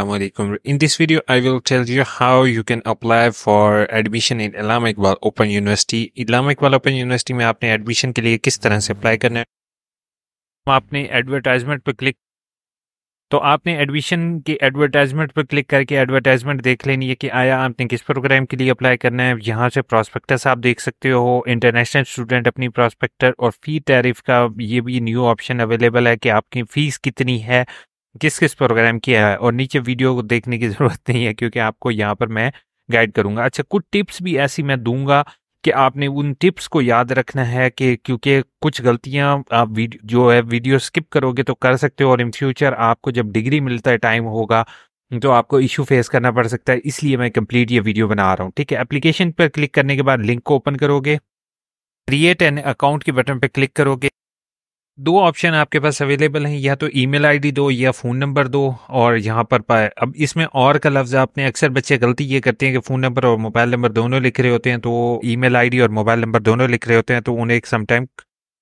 In this video, I will tell you how you can apply for admission in Allama Iqbal open university Allama Iqbal open university में आपने admission के लिए किस तरह से अप्लाई करना है आपने advertisement पर click तो आपने एडमिशन की एडवर्टाइजमेंट पर क्लिक करके एडवर्टाइजमेंट देख लेनी है कि आया आपने किस प्रोग्राम के लिए अप्लाई करना है यहाँ से प्रॉस्पेक्टस आप देख सकते हो इंटरनेशनल स्टूडेंट अपनी प्रॉस्पेक्टर और फ़ी टैरिफ का ये भी न्यू ऑप्शन अवेलेबल है कि आपकी फ़ीस कितनी है किस किस प्रोग्राम की है और नीचे वीडियो को देखने की ज़रूरत नहीं है क्योंकि आपको यहाँ पर मैं गाइड करूंगा अच्छा कुछ टिप्स भी ऐसी मैं दूंगा कि आपने उन टिप्स को याद रखना है कि क्योंकि कुछ गलतियां आप जो है वीडियो स्किप करोगे तो कर सकते हो और इन फ्यूचर आपको जब डिग्री मिलता है टाइम होगा तो आपको इश्यू फेस करना पड़ सकता है इसलिए मैं कंप्लीट ये वीडियो बना रहा हूँ ठीक है एप्लीकेशन पर क्लिक करने के बाद लिंक को ओपन करोगे क्रिएट एन अकाउंट के बटन पर क्लिक करोगे दो ऑप्शन आपके पास अवेलेबल हैं या तो ईमेल आईडी दो या फ़ोन नंबर दो और यहाँ पर पाए अब इसमें और का लफ्ज़ आपने अक्सर बच्चे गलती ये करते हैं कि फ़ोन नंबर और मोबाइल नंबर दोनों लिख रहे होते हैं तो ईमेल आईडी और मोबाइल नंबर दोनों लिख रहे होते हैं तो उन्हें एक समटाइम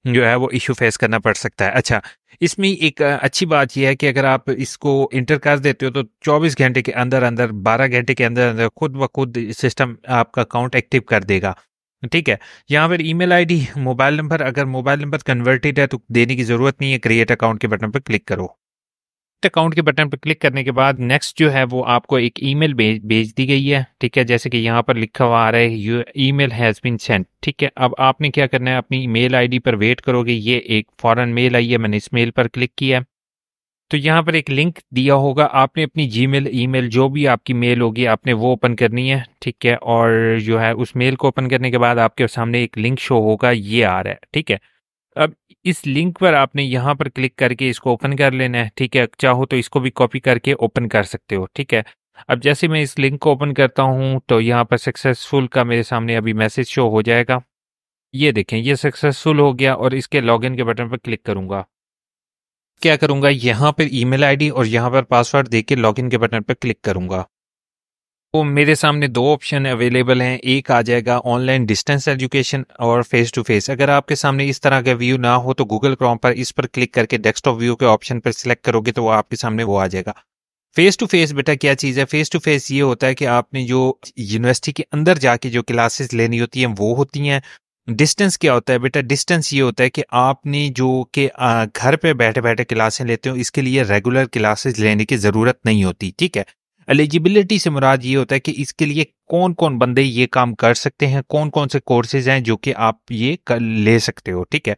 जो है वो इशू फेस करना पड़ सकता है अच्छा इसमें एक अच्छी बात यह है कि अगर आप इसको इंटर कर देते हो तो 24 घंटे के अंदर अंदर 12 घंटे के अंदर अंदर खुद ब खुद सिस्टम आपका अकाउंट एक्टिव कर देगा ठीक है यहाँ पर ईमेल आईडी मोबाइल नंबर अगर मोबाइल नंबर कन्वर्टेड है तो देने की ज़रूरत नहीं है क्रिएट अकाउंट के बटन पर क्लिक करो अकाउंट के बटन पर क्लिक करने के बाद नेक्स्ट जो है वो आपको एक ईमेल भेज भेज दी गई है ठीक है जैसे कि यहाँ पर लिखा हुआ आ रहा है your mail has been sent ठीक है अब आपने क्या करना है अपनी मेल आईडी पर वेट करोगे ये एक फॉरन मेल आई है मैंने इस मेल पर क्लिक किया है तो यहाँ पर एक लिंक दिया होगा आपने अपनी जी मेल ई मेल जो भी आपकी मेल होगी आपने वो ओपन करनी है ठीक है और जो है उस मेल को ओपन करने के बाद आपके सामने एक लिंक शो होगा ये आ रहा है ठीक है अब इस लिंक पर आपने यहाँ पर क्लिक करके इसको ओपन कर लेना है ठीक है चाहो तो इसको भी कॉपी करके ओपन कर सकते हो ठीक है अब जैसे मैं इस लिंक को ओपन करता हूँ तो यहाँ पर सक्सेसफुल का मेरे सामने अभी मैसेज शो हो जाएगा ये देखें ये सक्सेसफुल हो गया और इसके लॉगिन के बटन पर क्लिक करूँगा क्या करूंगा यहाँ पर ईमेल आईडी और यहाँ पर पासवर्ड दे के लॉगिन के बटन पर क्लिक करूंगा तो मेरे सामने दो ऑप्शन अवेलेबल हैं एक आ जाएगा ऑनलाइन डिस्टेंस एजुकेशन और फेस टू फेस अगर आपके सामने इस तरह का व्यू ना हो तो गूगल क्रॉम पर इस पर क्लिक करके डेस्कटॉप व्यू के ऑप्शन पर सिलेक्ट करोगे तो वो आपके सामने वो आ जाएगा फेस टू फेस बेटा क्या चीज़ है फेस टू फेस ये होता है कि आपने जो यूनिवर्सिटी के अंदर जाके जो क्लासेस लेनी होती हैं वो होती हैं डिस्टेंस क्या होता है बेटा डिस्टेंस ये होता है कि आपने जो के घर पे बैठे बैठे क्लासें लेते हो इसके लिए रेगुलर क्लासेस लेने की ज़रूरत नहीं होती ठीक है एलिजिबिलिटी से मुराद ये होता है कि इसके लिए कौन कौन बंदे ये काम कर सकते हैं कौन कौन से कोर्सेज हैं जो कि आप ये कर ले सकते हो ठीक है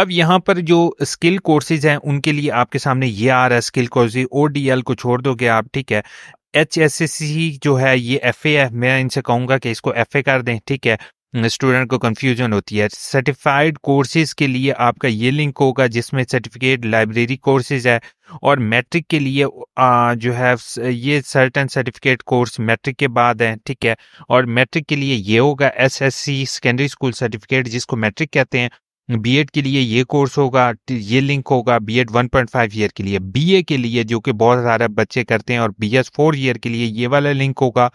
अब यहाँ पर जो स्किल कोर्सेज हैं उनके लिए आपके सामने ये आ रहा है स्किल कोर्सेज ओ को छोड़ दोगे आप ठीक है एच जो है ये एफ मैं इनसे कहूँगा कि इसको एफ कर दें ठीक है स्टूडेंट को कंफ्यूजन होती है सर्टिफाइड कोर्सेज के लिए आपका ये लिंक होगा जिसमें सर्टिफिकेट लाइब्रेरी कोर्सेज है और मैट्रिक के लिए आ, जो है ये सर्टन सर्टिफिकेट कोर्स मैट्रिक के बाद है ठीक है और मैट्रिक के लिए ये होगा एसएससी सेकेंडरी स्कूल सर्टिफिकेट जिसको मैट्रिक कहते हैं एड के लिए ये कोर्स होगा ये लिंक होगा पॉइंट फाइव ईयर के लिए ए के लिए जो कि बहुत सारे बच्चे करते हैं और एस फोर ईयर के लिए ये वाला लिंक होगा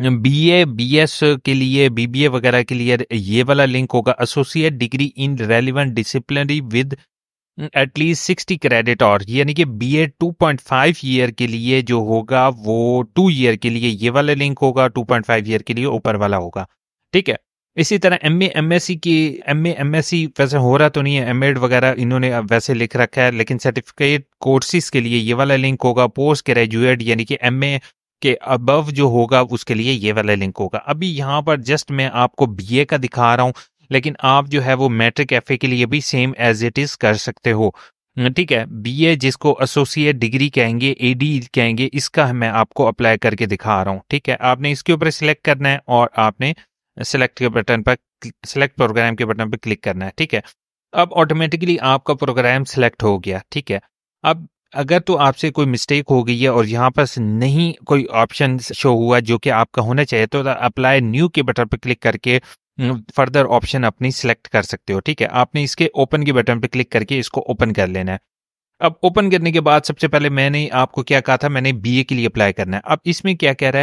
बी ए बी एस के लिए बी बी ए वगैरह के लिए ये वाला लिंक होगा associate degree in relevant disciplinary with at least sixty credit और यानी कि B A two point five year के लिए जो होगा वो टू ईयर के लिए ये वाला लिंक होगा टू पॉइंट फाइव ईयर के लिए ऊपर वाला होगा ठीक है इसी तरह M A M S C की M A M S C वैसे हो रहा तो नहीं है एम एड वगैरह इन्होंने वैसे लिख रखा है लेकिन सर्टिफिकेट कोर्सेज के लिए ये वाला लिंक होगा पोस्ट ग्रेजुएट यानी कि एम ए के अबव जो होगा उसके लिए ये वाला लिंक होगा अभी यहाँ पर जस्ट मैं आपको ए का दिखा रहा हूँ लेकिन आप जो है वो मैट्रिक एफ के लिए भी सेम एज इट इज कर सकते हो ठीक है ए जिसको एसोसिएट डिग्री कहेंगे एडी कहेंगे इसका मैं आपको अप्लाई करके दिखा रहा हूँ ठीक है आपने इसके ऊपर सिलेक्ट करना है और आपने सेलेक्ट के बटन पर सिलेक्ट प्रोग्राम के बटन पर क्लिक करना है ठीक है अब ऑटोमेटिकली आपका प्रोग्राम सिलेक्ट हो गया ठीक है अब अगर तो आपसे कोई मिस्टेक हो गई है और यहाँ पर नहीं कोई ऑप्शन शो हुआ जो कि आपका होना चाहिए तो अप्लाई न्यू के बटन पर क्लिक करके फर्दर हम्म, ऑप्शन अपनी सिलेक्ट कर सकते हो ठीक है आपने इसके ओपन के बटन पर क्लिक करके इसको ओपन कर लेना है अब ओपन करने के बाद सबसे पहले मैंने आपको क्या कहा था मैंने बीए के लिए अप्लाई करना है अब इसमें क्या कह रहा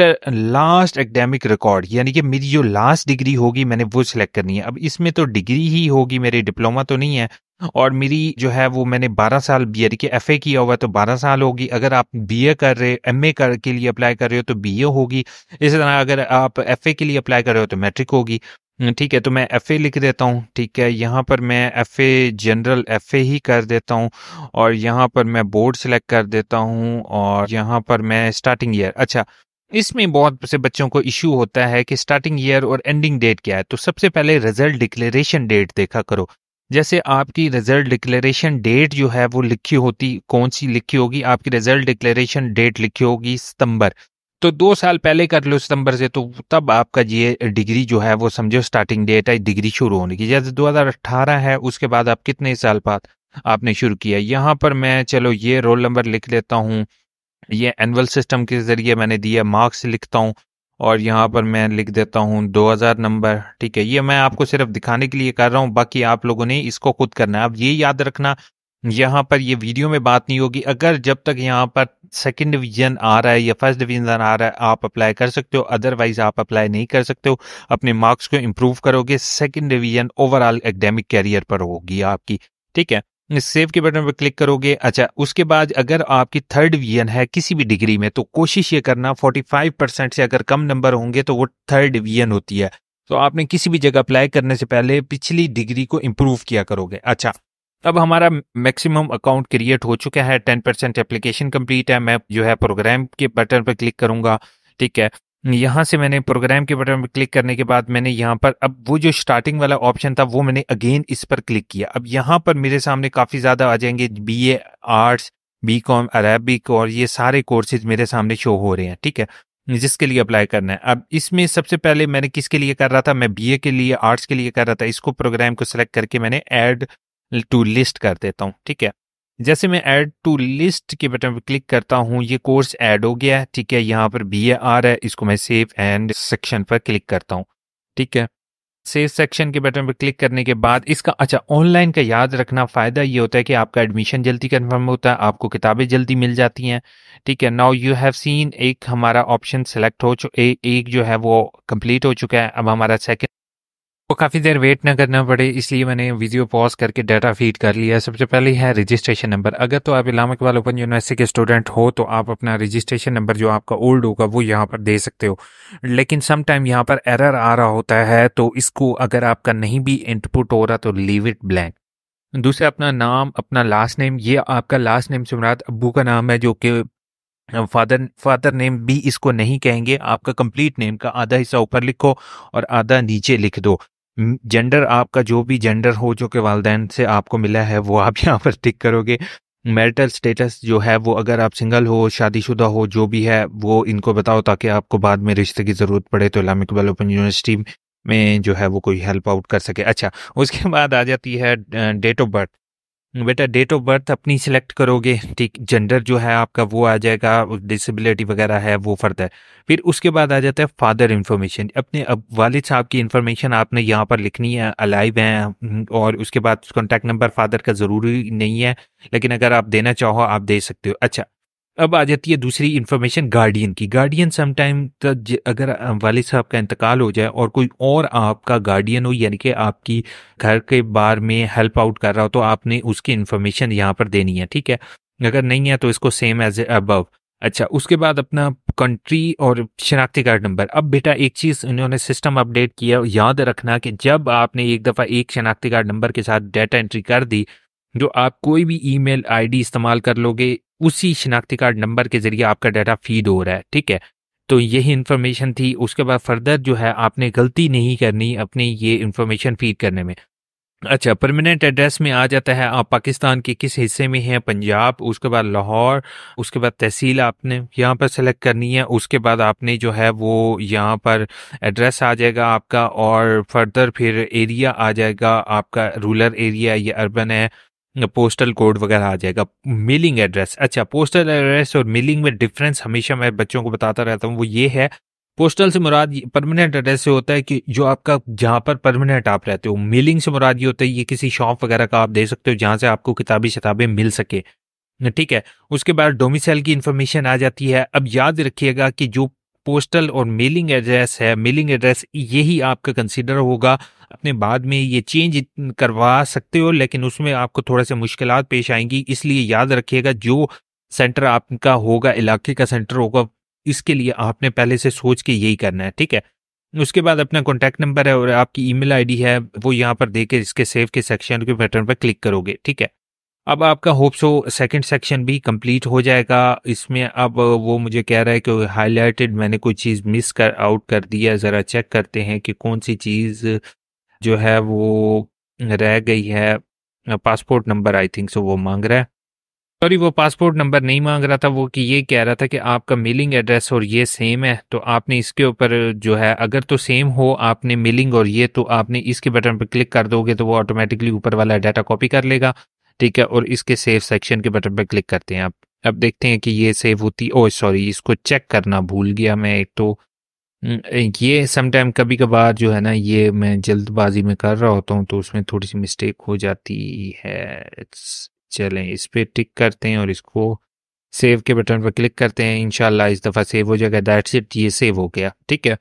है लास्ट एकेडमिक रिकॉर्ड यानी कि मेरी जो लास्ट डिग्री होगी मैंने वो सिलेक्ट करनी है अब इसमें तो डिग्री ही होगी मेरे डिप्लोमा तो नहीं है और मेरी जो है वो मैंने 12 साल एड की एफ किया हुआ है तो 12 साल होगी अगर आप बी ए कर रहे एम ए कर के लिए अप्लाई कर रहे हो तो बी ए होगी इसी तरह अगर आप एफ ए के लिए अप्लाई कर रहे हो तो मैट्रिक होगी हम्म, ठीक है तो मैं एफ़ ए लिख देता हूँ ठीक है यहाँ पर मैं F A general F A ही कर देता हूँ और यहाँ पर मैं बोर्ड सेलेक्ट कर देता हूँ और यहाँ पर मैं स्टार्टिंग ईयर अच्छा इसमें बहुत से बच्चों को इशू होता है कि स्टार्टिंग ईयर और एंडिंग डेट क्या है तो सबसे पहले रिजल्ट डिक्लेरेशन डेट देखा करो जैसे आपकी रिजल्ट डिक्लेरेशन डेट जो है वो लिखी होती कौन सी लिखी होगी आपकी रिजल्ट डिक्लेरेशन डेट लिखी होगी सितंबर तो दो साल पहले कर लो सितंबर से तो तब आपका ये डिग्री जो है वो समझो स्टार्टिंग डेट है डिग्री शुरू होने की जैसे 2018 है उसके बाद आप कितने साल बाद आपने शुरू किया यहाँ पर मैं चलो ये रोल नंबर लिख लेता हूँ ये एनअल सिस्टम के ज़रिए मैंने दिया मार्क्स लिखता हूँ और यहाँ पर मैं लिख देता हूँ 2000 नंबर ठीक है ये मैं आपको सिर्फ दिखाने के लिए कर रहा हूँ बाकी आप लोगों ने इसको खुद करना है अब ये याद रखना यहाँ पर ये वीडियो में बात नहीं होगी अगर जब तक यहाँ पर सेकंड डिवीजन आ रहा है या फर्स्ट डिवीजन आ रहा है आप अप्लाई कर सकते हो अदरवाइज आप अप्लाई नहीं कर सकते हो अपने मार्क्स को इम्प्रूव करोगे second division overall academic career पर होगी आपकी ठीक है सेव के बटन पर क्लिक करोगे अच्छा उसके बाद अगर आपकी थर्ड डिवीजन है किसी भी डिग्री में तो कोशिश ये करना 45 परसेंट से अगर कम नंबर होंगे तो वो थर्ड डिवीजन होती है तो आपने किसी भी जगह अप्लाई करने से पहले पिछली डिग्री को इम्प्रूव किया करोगे अच्छा अब हमारा मैक्सिमम अकाउंट क्रिएट हो चुका है टेन परसेंट एप्लीकेशन कम्प्लीट है मैं जो है प्रोग्राम के बटन पर क्लिक करूंगा ठीक है यहाँ से मैंने प्रोग्राम के बटन पर क्लिक करने के बाद मैंने यहाँ पर अब वो जो स्टार्टिंग वाला ऑप्शन था वो मैंने अगेन इस पर क्लिक किया अब यहाँ पर मेरे सामने काफ़ी ज़्यादा आ जाएंगे B A arts B com Arabic और ये सारे कोर्सेज मेरे सामने शो हो रहे हैं ठीक है जिसके लिए अप्लाई करना है अब इसमें सबसे पहले मैंने किसके लिए कर रहा था मैं बी के लिए आर्ट्स के लिए कर रहा था इसको प्रोग्राम को सेलेक्ट करके मैंने एड टू लिस्ट कर देता हूँ ठीक है जैसे मैं ऐड टू लिस्ट के बटन पर क्लिक करता हूँ ये कोर्स ऐड हो गया है ठीक है यहाँ पर बी ए आर है इसको मैं सेव एंड सेक्शन पर क्लिक करता हूँ ठीक है सेव सेक्शन के बटन पर क्लिक करने के बाद इसका अच्छा ऑनलाइन का याद रखना फ़ायदा ये होता है कि आपका एडमिशन जल्दी कन्फर्म होता है आपको किताबें जल्दी मिल जाती हैं ठीक है नाउ यू हैव सीन एक हमारा ऑप्शन सेलेक्ट हो चुका एक जो है वो कंप्लीट हो चुका है अब हमारा सेकेंड आपको काफ़ी देर वेट ना करना पड़े इसलिए मैंने वीडियो पॉज करके डाटा फीड कर लिया सबसे पहले है रजिस्ट्रेशन नंबर अगर तो आप इलामा इकबाल ओपन यूनिवर्सिटी के स्टूडेंट हो तो आप अपना रजिस्ट्रेशन नंबर जो आपका ओल्ड होगा वो यहाँ पर दे सकते हो लेकिन सम टाइम यहाँ पर एरर आ रहा होता है तो इसको अगर आपका नहीं भी इनपुट हो रहा तो लीव इट ब्लैंक दूसरा अपना नाम अपना लास्ट नेम ये आपका लास्ट नेम से अबू का नाम है जो कि फादर फादर नेम भी इसको नहीं कहेंगे आपका कंप्लीट नेम का आधा हिस्सा ऊपर लिखो और आधा नीचे लिख दो जेंडर आपका जो भी जेंडर हो जो कि वालदेन से आपको मिला है वो आप यहाँ पर टिक करोगे मैरिटल स्टेटस जो है वो अगर आप सिंगल हो शादीशुदा हो जो भी है वो इनको बताओ ताकि आपको बाद में रिश्ते की ज़रूरत पड़े तो इलामिक इकबाल ओपन यूनिवर्सिटी में जो है वो कोई हेल्प आउट कर सके अच्छा उसके बाद आ जाती है डेट ऑफ बर्थ बेटा डेट ऑफ बर्थ अपनी सिलेक्ट करोगे ठीक जेंडर जो है आपका वो आ जाएगा डिसेबिलिटी वगैरह है वो फर्दर फिर उसके बाद आ जाता है फादर इन्फॉर्मेशन अपने अब वालिद साहब की इन्फॉर्मेशन आपने यहाँ पर लिखनी है अलाइव हैं और उसके बाद कॉन्टैक्ट नंबर फादर का ज़रूरी नहीं है लेकिन अगर आप देना चाहो आप दे सकते हो अच्छा अब आ जाती है दूसरी इन्फॉर्मेशन गार्डियन की गार्डियन समटाइम अगर वालिद साहब का इंतकाल हो जाए और कोई और आपका गार्डियन हो यानी कि आपकी घर के बार में हेल्प आउट कर रहा हो तो आपने उसकी इन्फॉर्मेशन यहाँ पर देनी है ठीक है अगर नहीं है तो इसको सेम एज अबव अच्छा उसके बाद अपना कंट्री और शनाख्ती कार्ड नंबर अब बेटा एक चीज़ इन्होंने सिस्टम अपडेट किया याद रखना कि जब आपने एक दफ़ा एक शनाख्ती कार्ड नंबर के साथ डाटा एंट्री कर दी जो आप कोई भी ईमेल आईडी इस्तेमाल कर लोगे उसी शनाख्ती कार्ड नंबर के जरिए आपका डाटा फीड हो रहा है ठीक है तो यही इन्फॉर्मेशन थी उसके बाद फर्दर जो है आपने गलती नहीं करनी अपनी ये इन्फॉर्मेशन फीड करने में अच्छा परमानेंट एड्रेस में आ जाता है आप पाकिस्तान के किस हिस्से में हैं पंजाब उसके बाद लाहौर उसके बाद तहसील आपने यहाँ पर सेलेक्ट करनी है उसके बाद आपने जो है वो यहाँ पर एड्रेस आ जाएगा आपका और फर्दर फिर एरिया आ जाएगा आपका रूरल एरिया या अर्बन है पोस्टल कोड वगैरह आ जाएगा मेलिंग एड्रेस अच्छा पोस्टल एड्रेस और मेलिंग में डिफरेंस हमेशा मैं बच्चों को बताता रहता हूँ वो ये है पोस्टल से मुराद परमानेंट एड्रेस से होता है कि जो आपका जहाँ पर परमानेंट आप रहते हो मेलिंग से मुराद ये होता है ये किसी शॉप वगैरह का आप दे सकते हो जहाँ से आपको किताबी शताबें मिल सके ठीक है उसके बाद डोमिसाइल की इन्फॉर्मेशन आ जाती है अब याद रखिएगा कि जो पोस्टल और मेलिंग एड्रेस है मेलिंग एड्रेस यही आपका कंसिडर होगा अपने बाद में ये चेंज करवा सकते हो लेकिन उसमें आपको थोड़ा सा मुश्किल पेश आएंगी इसलिए याद रखिएगा जो सेंटर आपका होगा इलाके का सेंटर होगा इसके लिए आपने पहले से सोच के यही करना है ठीक है उसके बाद अपना कॉन्टैक्ट नंबर है और आपकी ईमेल आईडी है वो यहाँ पर देके इसके सेव के सेक्शन के बटन पर क्लिक करोगे ठीक है अब आपका होप सो सेकंड सेक्शन भी कंप्लीट हो जाएगा इसमें अब वो मुझे कह रहा है कि हाईलाइटेड मैंने कोई चीज़ मिस कर आउट कर दिया ज़रा चेक करते हैं कि कौन सी चीज़ जो है वो रह गई है passport number I think so वो मांग रहा है सॉरी वो पासपोर्ट नंबर नहीं मांग रहा था वो कि ये कह रहा था कि आपका मिलिंग एड्रेस और ये सेम है तो आपने इसके ऊपर जो है अगर तो सेम हो आपने मिलिंग और ये तो आपने इसके बटन पर क्लिक कर दोगे तो वो ऑटोमेटिकली ऊपर वाला डाटा कॉपी कर लेगा ठीक है और इसके सेव सेक्शन के बटन पर क्लिक करते हैं आप अब देखते हैं कि ये सेव होती ओ oh, सॉरी इसको चेक करना भूल गया मैं एक तो हम्म, ये समटाइम कभी कभार जो है ना ये मैं जल्दबाजी में कर रहा होता हूँ तो उसमें थोड़ी सी मिस्टेक हो जाती है चलें इस पर टिक करते हैं और इसको सेव के बटन पर क्लिक करते हैं इनशाला इस दफ़ा सेव हो जाएगा दैट्स इट ये सेव हो गया ठीक है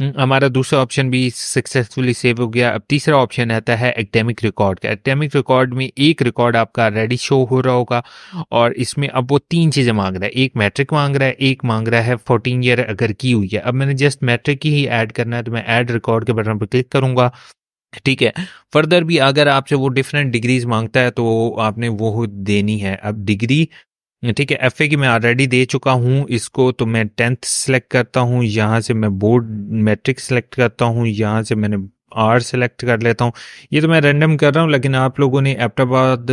हम्म, हमारा दूसरा ऑप्शन भी सक्सेसफुली सेव हो गया अब तीसरा ऑप्शन रहता है एकेडमिक रिकॉर्ड का एकेडमिक रिकॉर्ड में एक रिकॉर्ड आपका रेडी शो हो रहा होगा और इसमें अब वो तीन चीज़ें मांग रहा है एक मैट्रिक मांग रहा है एक मांग रहा है फोर्टीन ईयर अगर की हुई है अब मैंने जस्ट मैट्रिक ही ऐड करना है तो मैं ऐड रिकॉर्ड के बटन पर क्लिक करूँगा ठीक है फर्दर भी अगर आपसे वो डिफरेंट डिग्रीज मांगता है तो आपने वो देनी है अब डिग्री ठीक है एफ की मैं ऑलरेडी दे चुका हूँ इसको तो मैं टेंथ सेलेक्ट करता हूँ यहाँ से मैं बोर्ड मैट्रिक सेलेक्ट करता हूँ यहाँ से मैंने आर सेलेक्ट कर लेता हूँ ये तो मैं रेंडम कर रहा हूँ लेकिन आप लोगों ने एप्टाबाद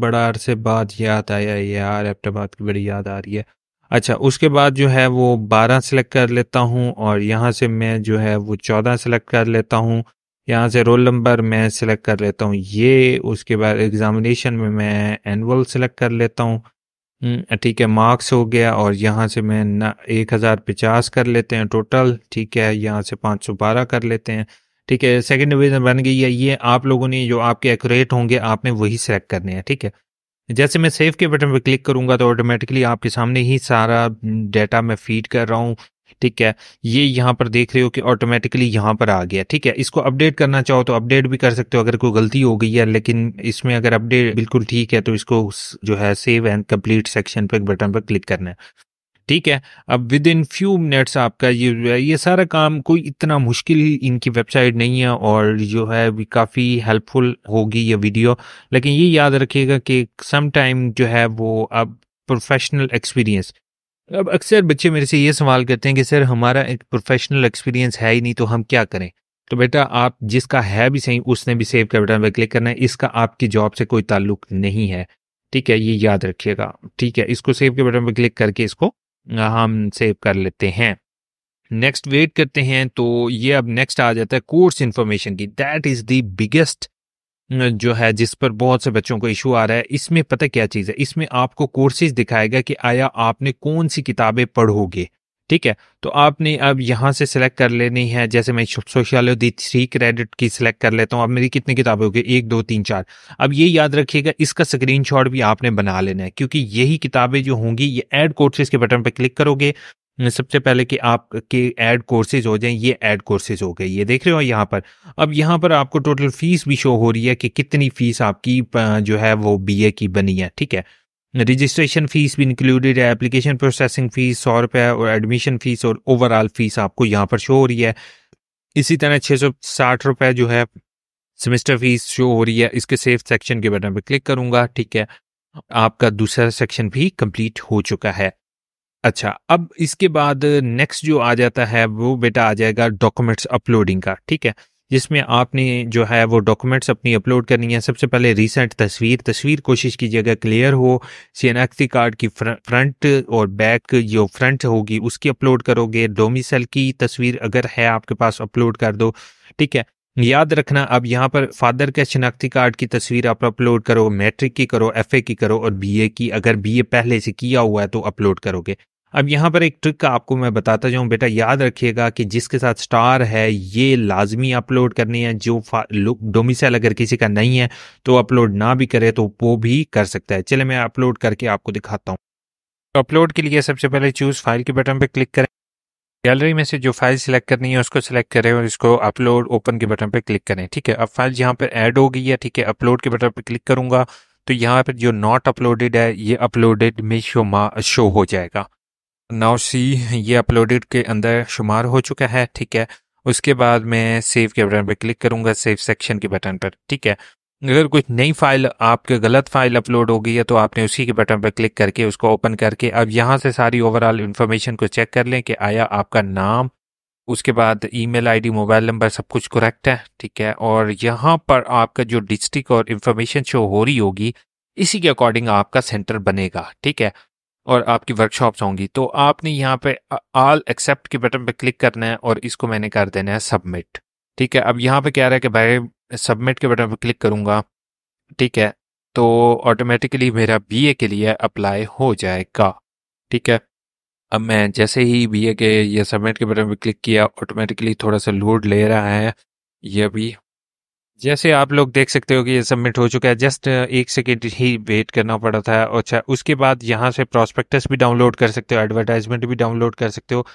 बड़ा अरसे बाद याद आया यार एप्टाबाद की बड़ी याद आ रही है अच्छा उसके बाद जो है वो बारह सेलेक्ट कर लेता हूँ और यहाँ से मैं जो है वो चौदह सेलेक्ट कर लेता हूँ यहाँ से रोल नंबर मैं सिलेक्ट कर लेता हूँ ये उसके बाद एग्जामिनेशन में मैं एनअल सेलेक्ट कर लेता हूँ हम्म, ठीक है मार्क्स हो गया और यहाँ से मैं न एक हज़ार पचास कर लेते हैं टोटल ठीक है यहाँ से पाँच सौ बारह कर लेते हैं ठीक है सेकंड डिवीज़न बन गई है ये आप लोगों ने जो आपके एक्यूरेट होंगे आपने वही सेलेक्ट करने हैं ठीक है जैसे मैं सेव के बटन पर क्लिक करूँगा तो ऑटोमेटिकली आपके सामने ही सारा डाटा हम्म, मैं फीड कर रहा हूँ ठीक है ये यहाँ पर देख रहे हो कि ऑटोमेटिकली यहाँ पर आ गया ठीक है इसको अपडेट करना चाहो तो अपडेट भी कर सकते हो अगर कोई गलती हो गई है लेकिन इसमें अगर अपडेट बिल्कुल ठीक है तो इसको जो है सेव एंड कंप्लीट सेक्शन पर बटन पर क्लिक करना है ठीक है अब विद इन फ्यू मिनट्स आपका ये ये सारा काम कोई इतना मुश्किल इनकी वेबसाइट नहीं है और जो है भी काफ़ी हेल्पफुल होगी ये वीडियो लेकिन ये याद रखिएगा कि सम टाइम जो है वो अब प्रोफेशनल एक्सपीरियंस अब अक्सर बच्चे मेरे से ये सवाल करते हैं कि सर हमारा एक प्रोफेशनल एक्सपीरियंस है ही नहीं तो हम क्या करें तो बेटा आप जिसका है भी सही उसने भी सेव के बटन पर क्लिक करना है इसका आपकी जॉब से कोई ताल्लुक नहीं है ठीक है ये याद रखिएगा ठीक है इसको सेव के बटन पर क्लिक करके इसको हम सेव कर लेते हैं नेक्स्ट वेट करते हैं तो ये अब नेक्स्ट आ जाता है कोर्स इन्फॉर्मेशन की दैट इज़ द बिगेस्ट जो है जिस पर बहुत से बच्चों को इशू आ रहा है इसमें पता क्या चीज़ है इसमें आपको कोर्सेज दिखाएगा कि आया आपने कौन सी किताबें पढ़ोगे ठीक है तो आपने अब यहाँ से सिलेक्ट कर लेनी है जैसे मैं सोशियोलॉजी थ्री क्रेडिट की सिलेक्ट कर लेता हूँ अब मेरी कितनी किताबें होगी एक दो तीन चार अब ये याद रखिएगा इसका स्क्रीनशॉट भी आपने बना लेना है क्योंकि यही किताबें जो होंगी ये ऐड कोर्सेज के बटन पर क्लिक करोगे सबसे पहले कि आपके एड कोर्सेज हो जाएं ये एड कोर्सेज हो गए ये देख रहे हो यहाँ पर अब यहाँ पर आपको टोटल फीस भी शो हो रही है कि कितनी फीस आपकी जो है वो बीए की बनी है ठीक है रजिस्ट्रेशन फीस भी इंक्लूडेड है एप्लीकेशन प्रोसेसिंग फीस सौ रुपये और एडमिशन फीस और ओवरऑल फीस आपको यहाँ पर शो हो रही है इसी तरह छः सौ साठ रुपये जो है सेमेस्टर फीस शो हो रही है इसके सेफ सेक्शन के बटन पर क्लिक करूँगा ठीक है आपका दूसरा सेक्शन भी कंप्लीट हो चुका है अच्छा अब इसके बाद नेक्स्ट जो आ जाता है वो बेटा आ जाएगा डॉक्यूमेंट्स अपलोडिंग का ठीक है जिसमें आपने जो है वो डॉक्यूमेंट्स अपनी अपलोड करनी है सबसे पहले रिसेंट तस्वीर तस्वीर कोशिश कीजिएगा क्लियर हो सी कार्ड की फ्रंट और बैक जो फ्रंट होगी उसकी अपलोड करोगे डोमिसल की तस्वीर अगर है आपके पास अपलोड कर दो ठीक है याद रखना अब यहाँ पर फादर के शनाख्ती कार्ड की तस्वीर आप अपलोड करो मैट्रिक की करो एफए की करो और बीए की अगर बीए पहले से किया हुआ है तो अपलोड करोगे अब यहाँ पर एक ट्रिक आपको मैं बताता जाऊँ बेटा याद रखिएगा कि जिसके साथ स्टार है ये लाजमी अपलोड करनी है जो डोमिसाइल अगर किसी का नहीं है तो अपलोड ना भी करे तो वो भी कर सकता है चले मैं अपलोड करके आपको दिखाता हूँ तो अपलोड के लिए सबसे पहले चूज़ फाइल के बटन पर क्लिक करें गैलरी में से जो फाइल सिलेक्ट करनी है उसको सिलेक्ट करें और इसको अपलोड ओपन के बटन पर क्लिक करें ठीक है अब फाइल यहाँ पर ऐड हो गई है ठीक है अपलोड के बटन पर क्लिक करूंगा तो यहाँ पर जो नॉट अपलोडेड है ये अपलोडेड में शो हो जाएगा नाउ सी ये अपलोडेड के अंदर शुमार हो चुका है ठीक है उसके बाद मैं सेव के बटन पर क्लिक करूँगा सेव सेक्शन के बटन पर ठीक है अगर कुछ नई फाइल आपके गलत फाइल अपलोड हो गई है तो आपने उसी के बटन पर क्लिक करके उसको ओपन करके अब यहाँ से सारी ओवरऑल इन्फॉर्मेशन को चेक कर लें कि आया आपका नाम उसके बाद ईमेल आईडी मोबाइल नंबर सब कुछ करेक्ट है ठीक है और यहाँ पर आपका जो डिस्ट्रिक्ट और इन्फॉर्मेशन शो हो रही होगी इसी के अकॉर्डिंग आपका सेंटर बनेगा ठीक है और आपकी वर्कशॉप्स होंगी तो आपने यहाँ पे आल एक्सेप्ट के बटन पे क्लिक करना है और इसको मैंने कर देना है सबमिट ठीक है अब यहाँ पे कह रहा है कि भाई सबमिट के बटन पे क्लिक करूँगा ठीक है तो ऑटोमेटिकली मेरा बीए के लिए अप्लाई हो जाएगा ठीक है अब मैं जैसे ही बीए के या सबमिट के बटन पर क्लिक किया ऑटोमेटिकली थोड़ा सा लोड ले रहा है यह भी जैसे आप लोग देख सकते हो कि ये सबमिट हो चुका है जस्ट एक सेकेंड ही वेट करना पड़ा था अच्छा उसके बाद यहाँ से प्रॉस्पेक्टस भी डाउनलोड कर सकते हो एडवर्टाइजमेंट भी डाउनलोड कर सकते हो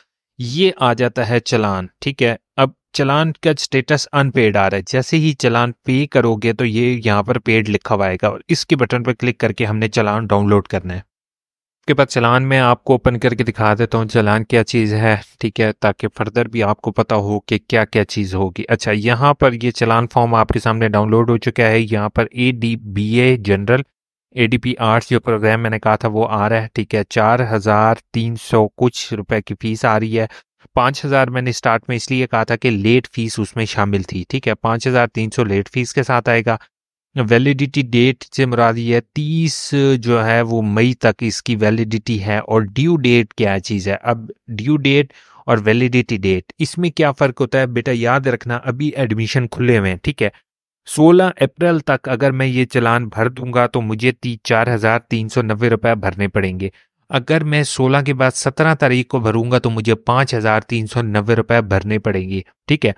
ये आ जाता है चलान ठीक है अब चलान का स्टेटस अनपेड आ रहा है जैसे ही चलान पे करोगे तो ये यहाँ पर पेड लिखा हुआ आएगा और इसके बटन पर क्लिक करके हमने चलान डाउनलोड करना है उसके बाद चलान में आपको ओपन करके दिखा देता हूँ चलान क्या चीज़ है ठीक है ताकि फर्दर भी आपको पता हो कि क्या क्या चीज़ होगी अच्छा यहाँ पर ये चलान फॉर्म आपके सामने डाउनलोड हो चुका है यहाँ पर A D B A general A D P arts जो प्रोग्राम मैंने कहा था वो आ रहा है ठीक है चार हज़ार तीन सौ कुछ रुपए की फ़ीस आ रही है पाँच हज़ार मैंने स्टार्ट में इसलिए कहा था कि लेट फीस उसमें शामिल थी ठीक है पाँच हज़ार तीन सौ लेट फीस के साथ आएगा वैलिडिटी डेट से मुराद ये तीस जो है वो मई तक इसकी वैलिडिटी है और ड्यू डेट क्या चीज़ है अब ड्यू डेट और वैलिडिटी डेट इसमें क्या फ़र्क होता है बेटा याद रखना अभी एडमिशन खुले हुए हैं ठीक है 16 अप्रैल तक अगर मैं ये चलान भर दूंगा तो मुझे ती चार हज़ार तीन सौ नब्बे रुपये भरने पड़ेंगे अगर मैं 16 के बाद 17 तारीख को भरूंगा तो मुझे पाँच हज़ार तीन सौ नब्बे रुपये भरने पड़ेंगे ठीक है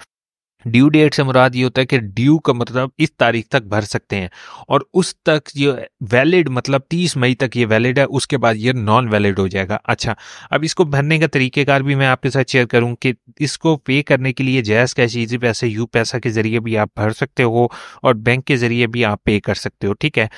ड्यू डेट से मुराद ये होता है कि ड्यू का मतलब इस तारीख तक भर सकते हैं और उस तक ये वैलिड मतलब 30 मई तक ये वैलिड है उसके बाद ये नॉन वैलिड हो जाएगा अच्छा अब इसको भरने का तरीक़ेकार भी मैं आपके साथ शेयर करूं कि इसको पे करने के लिए जैस कैश ईजी पैसे यू पैसा के ज़रिए भी आप भर सकते हो और बैंक के ज़रिए भी आप पे कर सकते हो ठीक है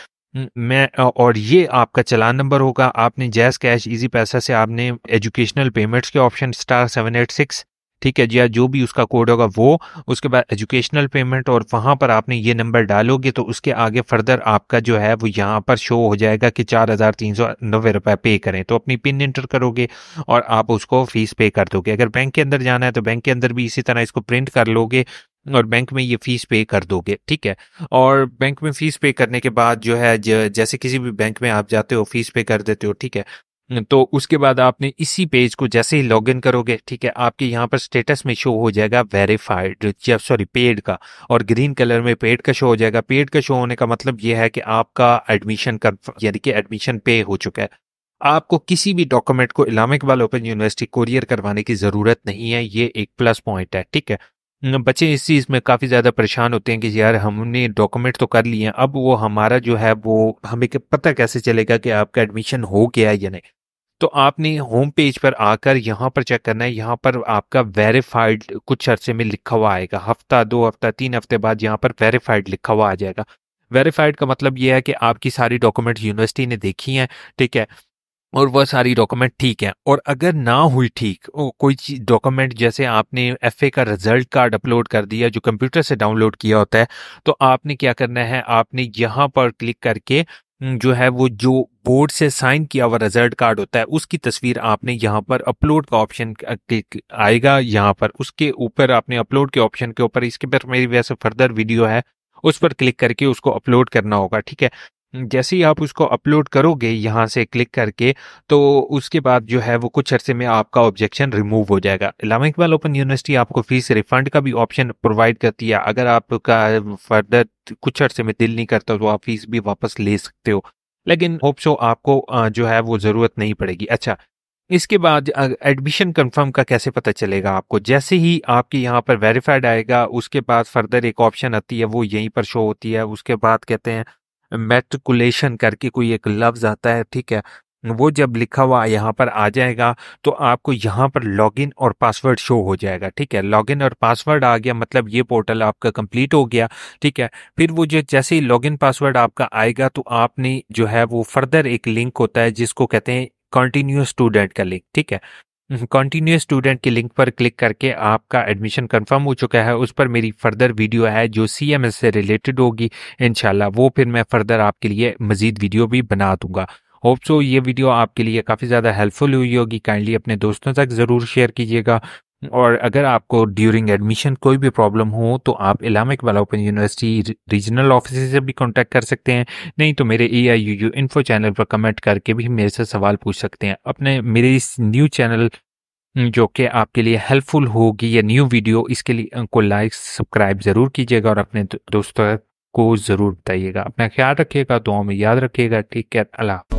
मैं और ये आपका चलान नंबर होगा आपने जैस कैश इजी पैसा से आपने एजुकेशनल पेमेंट्स के option star seven eight six ठीक है जी या जो भी उसका कोड होगा वो उसके बाद एजुकेशनल पेमेंट और वहाँ पर आपने ये नंबर डालोगे तो उसके आगे फर्दर आपका जो है वो यहाँ पर शो हो जाएगा कि चार हज़ार तीन सौ नब्बे रुपये पे करें तो अपनी पिन इंटर करोगे और आप उसको फीस पे कर दोगे अगर बैंक के अंदर जाना है तो बैंक के अंदर भी इसी तरह इसको प्रिंट कर लोगे और बैंक में ये फीस पे कर दोगे ठीक है और बैंक में फीस पे करने के बाद जो है जैसे किसी भी बैंक में आप जाते हो फीस पे कर देते हो ठीक है तो उसके बाद आपने इसी पेज को जैसे ही लॉग इन करोगे ठीक है आपके यहाँ पर स्टेटस में शो हो जाएगा वेरीफाइड सॉरी पेड का और ग्रीन कलर में पेड का शो हो जाएगा पेड का शो होने का मतलब यह है कि आपका एडमिशन कर यानी कि एडमिशन पे हो चुका है आपको किसी भी डॉक्यूमेंट को Allama Iqbal open University courier करवाने की ज़रूरत नहीं है ये एक प्लस पॉइंट है ठीक है बच्चे इस चीज़ में काफ़ी ज़्यादा परेशान होते हैं कि यार हमने डॉक्यूमेंट तो कर लिए हैं अब वो हमारा जो है वो हमें पता कैसे चलेगा कि आपका एडमिशन हो गया या नहीं तो आपने होम पेज पर आकर यहाँ पर चेक करना है यहाँ पर आपका वेरीफाइड कुछ अरसे में लिखा हुआ आएगा हफ्ता दो हफ्ता तीन हफ्ते बाद यहाँ पर वेरीफाइड लिखा हुआ आ जाएगा वेरीफाइड का मतलब ये है कि आपकी सारी डॉक्यूमेंट यूनिवर्सिटी ने देखी हैं ठीक है और वह सारी डॉक्यूमेंट ठीक है और अगर ना हुई ठीक कोई डॉक्यूमेंट जैसे आपने एफ का रिजल्ट कार्ड अपलोड कर दिया जो कंप्यूटर से डाउनलोड किया होता है तो आपने क्या करना है आपने यहाँ पर क्लिक करके जो है वो जो बोर्ड से साइन किया हुआ रिजल्ट कार्ड होता है उसकी तस्वीर आपने यहाँ पर अपलोड का ऑप्शन क्लिक आएगा यहाँ पर उसके ऊपर आपने अपलोड के ऑप्शन के ऊपर इसके पर मेरी वैसे फर्दर वीडियो है उस पर क्लिक करके उसको अपलोड करना होगा ठीक है जैसे ही आप उसको अपलोड करोगे यहाँ से क्लिक करके तो उसके बाद जो है वो कुछ अरसे में आपका ऑब्जेक्शन रिमूव हो जाएगा इलामा इकबाल ओपन यूनिवर्सिटी आपको फीस रिफंड का भी ऑप्शन प्रोवाइड करती है अगर आपका फर्दर कुछ अरसे में दिल नहीं करता तो आप फीस भी वापस ले सकते हो लेकिन होप सो आपको जो है वो ज़रूरत नहीं पड़ेगी अच्छा इसके बाद एडमिशन कंफर्म का कैसे पता चलेगा आपको जैसे ही आपके यहाँ पर वेरीफाइड आएगा उसके बाद फर्दर एक ऑप्शन आती है वो यहीं पर शो होती है उसके बाद कहते हैं मेट्रिकुलेशन करके कोई एक लफ्ज़ आता है ठीक है वो जब लिखा हुआ यहाँ पर आ जाएगा तो आपको यहाँ पर लॉगिन और पासवर्ड शो हो जाएगा ठीक है लॉगिन और पासवर्ड आ गया मतलब ये पोर्टल आपका कंप्लीट हो गया ठीक है फिर वो जो जैसे ही लॉगिन पासवर्ड आपका आएगा तो आपने जो है वो फर्दर एक लिंक होता है जिसको कहते हैं कंटिन्यूस स्टूडेंट का लिंक ठीक है कंटिन्यूस हम्म, स्टूडेंट के लिंक पर क्लिक करके आपका एडमिशन कंफर्म हो चुका है उस पर मेरी फर्दर वीडियो है जो सी एम एस से रिलेटेड होगी इनशाला वो फिर मैं फर्दर आपके लिए मजीद वीडियो भी बना दूंगा होप सो ये वीडियो आपके लिए काफ़ी ज़्यादा हेल्पफुल हुई होगी काइंडली अपने दोस्तों तक ज़रूर शेयर कीजिएगा और अगर आपको ड्यूरिंग एडमिशन कोई भी प्रॉब्लम हो तो आप इलामिक वाला ओपन यूनिवर्सिटी रीजनल ऑफिस से भी कांटेक्ट कर सकते हैं नहीं तो मेरे A I U U info channel पर कमेंट करके भी मेरे से सवाल पूछ सकते हैं अपने मेरे इस न्यू हम्म, चैनल जो कि आपके लिए हेल्पफुल होगी या न्यू वीडियो इसके लिए को लाइक सब्सक्राइब ज़रूर कीजिएगा और अपने दोस्तों को ज़रूर बताइएगा अपना ख्याल रखिएगा दुआ में याद रखिएगा ठीक है अल्लाह